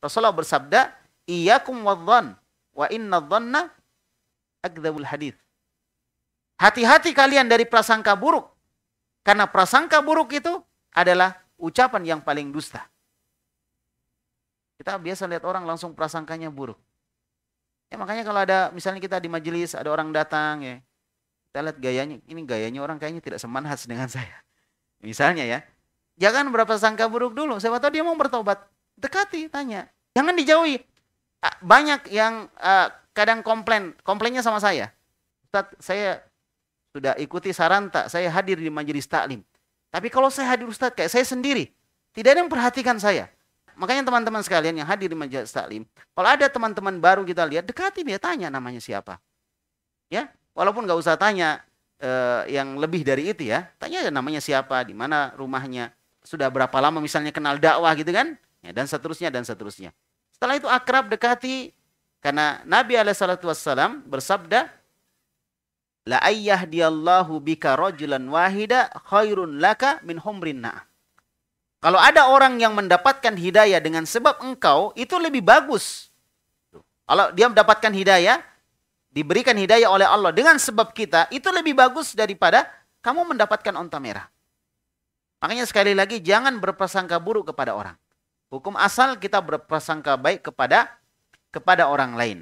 Rasulullah bersabda, "Iyyakum wadh wa inna dhanna akdzabul hadis." Hati-hati kalian dari prasangka buruk. Karena prasangka buruk itu adalah ucapan yang paling dusta. Kita biasa lihat orang langsung prasangkanya buruk. Ya makanya kalau ada misalnya kita di majelis ada orang datang ya. Kita lihat gayanya, ini gayanya orang kayaknya tidak semanhas dengan saya. Misalnya ya. Jangan berapa sangka buruk dulu, siapa tahu dia mau bertobat. Dekati, tanya. Jangan dijauhi. Banyak yang uh, kadang komplain, komplainnya sama saya. Ustaz, saya sudah ikuti saran tak, saya hadir di majelis taklim. Tapi kalau saya hadir Ustaz kayak saya sendiri, tidak ada yang perhatikan saya. Makanya teman-teman sekalian yang hadir di majelis taklim, kalau ada teman-teman baru kita lihat, dekati dia, tanya namanya siapa. Ya, walaupun nggak usah tanya uh, yang lebih dari itu ya. Tanya aja namanya siapa, di mana rumahnya, sudah berapa lama misalnya kenal dakwah gitu kan. Ya, dan seterusnya, dan seterusnya. Setelah itu akrab dekati, karena Nabi SAW bersabda, La ayyah diallahu bika rajulan wahida khairun laka min humrin Kalau ada orang yang mendapatkan hidayah dengan sebab engkau, itu lebih bagus. Kalau dia mendapatkan hidayah, diberikan hidayah oleh Allah dengan sebab kita, itu lebih bagus daripada kamu mendapatkan onta merah. Makanya sekali lagi jangan berprasangka buruk kepada orang. Hukum asal kita berprasangka baik kepada kepada orang lain.